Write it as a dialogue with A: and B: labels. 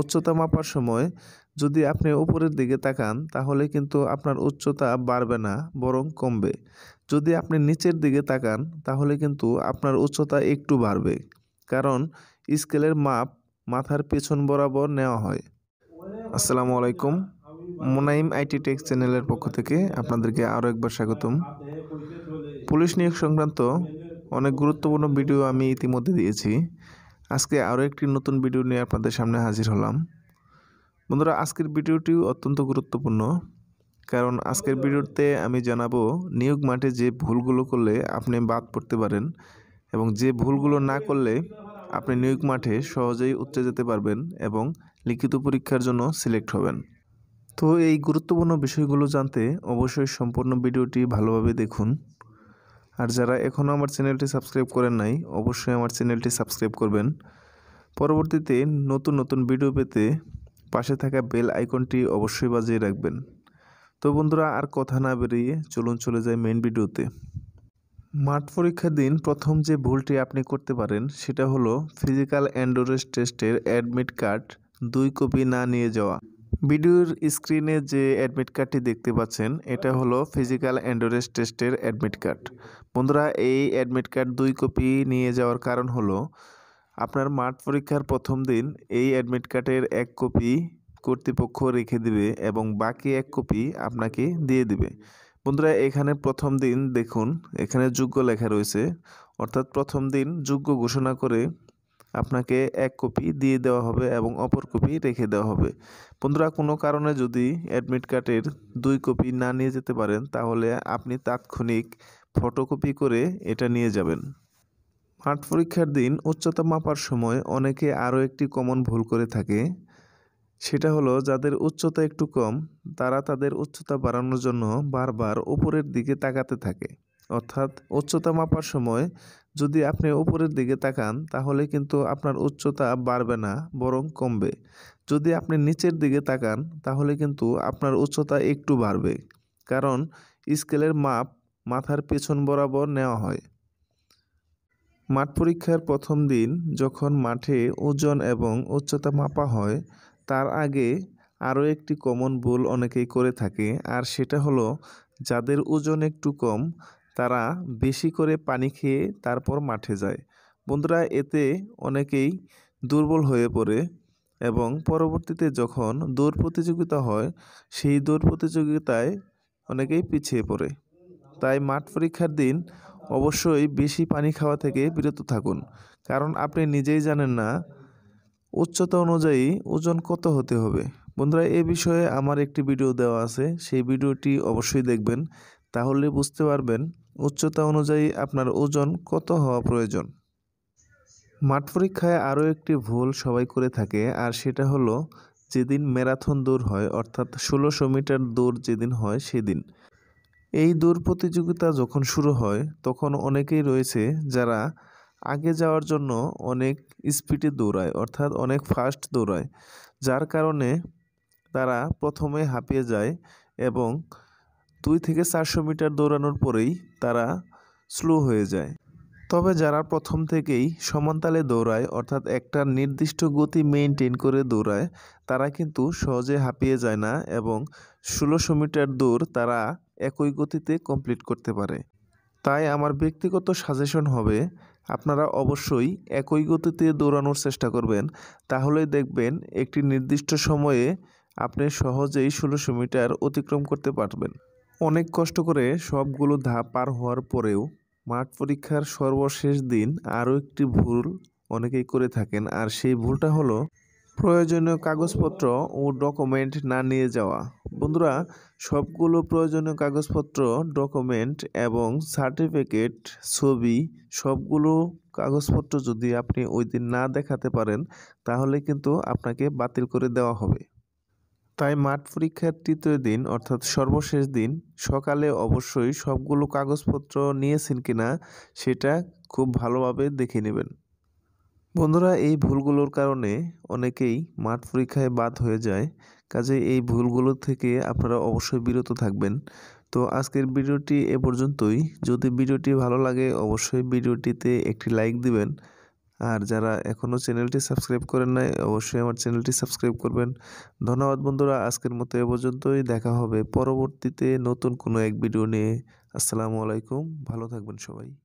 A: উচ্চতা মাপার সময় যদি আপনি উপরের দিকে তাকান তাহলে কিন্তু আপনার উচ্চতা বাড়বে না বরং কমবে যদি আপনি নিচের দিকে তাকান তাহলে কিন্তু আপনার উচ্চতা একটু বাড়বে কারণ স্কেলের মাপ মাথার পেছন বরাবর নেওয়া হয় আসসালামু আলাইকুম মোনাইম আইটি টেক চ্যানেলের পক্ষ থেকে আপনাদেরকে আরও একবার স্বাগতম পুলিশ নিয়োগ সংক্রান্ত অনেক গুরুত্বপূর্ণ ভিডিও আমি ইতিমধ্যে দিয়েছি আজকে আরও একটি নতুন ভিডিও নিয়ে আপনাদের সামনে হাজির হলাম বন্ধুরা আজকের ভিডিওটিও অত্যন্ত গুরুত্বপূর্ণ কারণ আজকের ভিডিওতে আমি জানাবো নিয়োগ মাঠে যে ভুলগুলো করলে আপনি বাদ পড়তে পারেন এবং যে ভুলগুলো না করলে আপনি নিয়োগ মাঠে সহজেই উঠতে যেতে পারবেন এবং লিখিত পরীক্ষার জন্য সিলেক্ট হবেন তো এই গুরুত্বপূর্ণ বিষয়গুলো জানতে অবশ্যই সম্পূর্ণ ভিডিওটি ভালোভাবে দেখুন আর যারা এখনও আমার চ্যানেলটি সাবস্ক্রাইব করেন নাই অবশ্যই আমার চ্যানেলটি সাবস্ক্রাইব করবেন পরবর্তীতে নতুন নতুন ভিডিও পেতে পাশে থাকা বেল আইকনটি অবশ্যই বাজিয়ে রাখবেন তো বন্ধুরা আর কথা না বেরিয়ে চলুন চলে যাই মেন ভিডিওতে মাঠ পরীক্ষার দিন প্রথম যে ভুলটি আপনি করতে পারেন সেটা হলো ফিজিক্যাল অ্যান্ডোরেস টেস্টের অ্যাডমিট কার্ড দুই কপি না নিয়ে যাওয়া ভিডিওর স্ক্রিনে যে অ্যাডমিট কার্ডটি দেখতে পাচ্ছেন এটা হলো ফিজিক্যাল অ্যান্ডোরেস টেস্টের অ্যাডমিট কার্ড বন্ধুরা এই অ্যাডমিট কার্ড দুই কপি নিয়ে যাওয়ার কারণ হলো আপনার মাঠ পরীক্ষার প্রথম দিন এই অ্যাডমিট কার্ডের এক কপি কর্তৃপক্ষ রেখে দিবে এবং বাকি এক কপি আপনাকে দিয়ে দিবে বন্ধুরা এখানে প্রথম দিন দেখুন এখানে যোগ্য লেখা রয়েছে অর্থাৎ প্রথম দিন যোগ্য ঘোষণা করে আপনাকে এক কপি দিয়ে দেওয়া হবে এবং অপর কপি রেখে দেওয়া হবে বন্ধুরা কোনো কারণে যদি অ্যাডমিট কার্ডের দুই কপি না নিয়ে যেতে পারেন তাহলে আপনি তাৎক্ষণিক ফটোকপি করে এটা নিয়ে যাবেন মাঠ পরীক্ষার দিন উচ্চতা মাপার সময় অনেকে আরও একটি কমন ভুল করে থাকে সেটা হলো যাদের উচ্চতা একটু কম তারা তাদের উচ্চতা বাড়ানোর জন্য বারবার উপরের দিকে তাকাতে থাকে অর্থাৎ উচ্চতা মাপার সময় যদি আপনি উপরের দিকে তাকান তাহলে কিন্তু আপনার উচ্চতা বাড়বে না বরং কমবে যদি আপনি নিচের দিকে তাকান তাহলে কিন্তু আপনার উচ্চতা একটু বাড়বে কারণ স্কেলের মাপ মাথার পেছন বরাবর নেওয়া হয় মাঠ পরীক্ষার প্রথম দিন যখন মাঠে ওজন এবং উচ্চতা মাপা হয় তার আগে আরও একটি কমন ভুল অনেকেই করে থাকে আর সেটা হলো যাদের ওজন একটু কম তারা বেশি করে পানি খেয়ে তারপর মাঠে যায় বন্ধুরা এতে অনেকেই দুর্বল হয়ে পড়ে এবং পরবর্তীতে যখন দৌড় প্রতিযোগিতা হয় সেই দৌড় প্রতিযোগিতায় অনেকেই পিছিয়ে পড়ে তাই মাঠ পরীক্ষার দিন অবশ্যই বেশি পানি খাওয়া থেকে বিরত থাকুন কারণ আপনি নিজেই জানেন না উচ্চতা অনুযায়ী ওজন কত হতে হবে বন্ধুরা এ বিষয়ে আমার একটি ভিডিও দেওয়া আছে সেই ভিডিওটি অবশ্যই দেখবেন তাহলে বুঝতে পারবেন উচ্চতা অনুযায়ী আপনার ওজন কত হওয়া প্রয়োজন মাঠ পরীক্ষায় আরও একটি ভুল সবাই করে থাকে আর সেটা হলো যেদিন ম্যারাথন দৌড় হয় অর্থাৎ ষোলোশো মিটার দৌড় যেদিন হয় সেদিন এই দৌড় প্রতিযোগিতা যখন শুরু হয় তখন অনেকেই রয়েছে যারা আগে যাওয়ার জন্য অনেক স্পিডে দৌড়ায় অর্থাৎ অনেক ফাস্ট দৌড়ায় যার কারণে তারা প্রথমে হাঁপিয়ে যায় এবং দুই থেকে চারশো মিটার দৌড়ানোর পরেই তারা স্লো হয়ে যায় তবে যারা প্রথম থেকেই সমানতালে দৌড়ায় অর্থাৎ একটা নির্দিষ্ট গতি মেনটেন করে দৌড়ায় তারা কিন্তু সহজে হাঁপিয়ে যায় না এবং ষোলোশো মিটার দৌড় তারা একই গতিতে কমপ্লিট করতে পারে তাই আমার ব্যক্তিগত সাজেশন হবে আপনারা অবশ্যই একই গতিতে দৌড়ানোর চেষ্টা করবেন তাহলেই দেখবেন একটি নির্দিষ্ট সময়ে আপনি সহজেই ষোলোশো মিটার অতিক্রম করতে পারবেন অনেক কষ্ট করে সবগুলো ধাপ পার হওয়ার পরেও মাঠ পরীক্ষার সর্বশেষ দিন আরও একটি ভুল অনেকেই করে থাকেন আর সেই ভুলটা হলো প্রয়োজনীয় কাগজপত্র ও ডকুমেন্ট না নিয়ে যাওয়া বন্ধুরা সবগুলো প্রয়োজনীয় কাগজপত্র ডকুমেন্ট এবং সার্টিফিকেট ছবি সবগুলো কাগজপত্র যদি আপনি ওই দিন না দেখাতে পারেন তাহলে কিন্তু আপনাকে বাতিল করে দেওয়া হবে তাই মাঠ পরীক্ষার তৃতীয় দিন অর্থাৎ সর্বশেষ দিন সকালে অবশ্যই সবগুলো কাগজপত্র নিয়েছেন কিনা সেটা খুব ভালোভাবে দেখে নেবেন বন্ধুরা এই ভুলগুলোর কারণে অনেকেই মাঠ পরীক্ষায় বাদ হয়ে যায় কাজে এই ভুলগুলো থেকে আপনারা অবশ্যই বিরত থাকবেন তো আজকের ভিডিওটি এ পর্যন্তই যদি ভিডিওটি ভালো লাগে অবশ্যই ভিডিওটিতে একটি লাইক দিবেন আর যারা এখনও চ্যানেলটি সাবস্ক্রাইব করেন নাই অবশ্যই আমার চ্যানেলটি সাবস্ক্রাইব করবেন ধন্যবাদ বন্ধুরা আজকের মতো এ পর্যন্তই দেখা হবে পরবর্তীতে নতুন কোনো এক ভিডিও নিয়ে আসসালামু আলাইকুম ভালো থাকবেন সবাই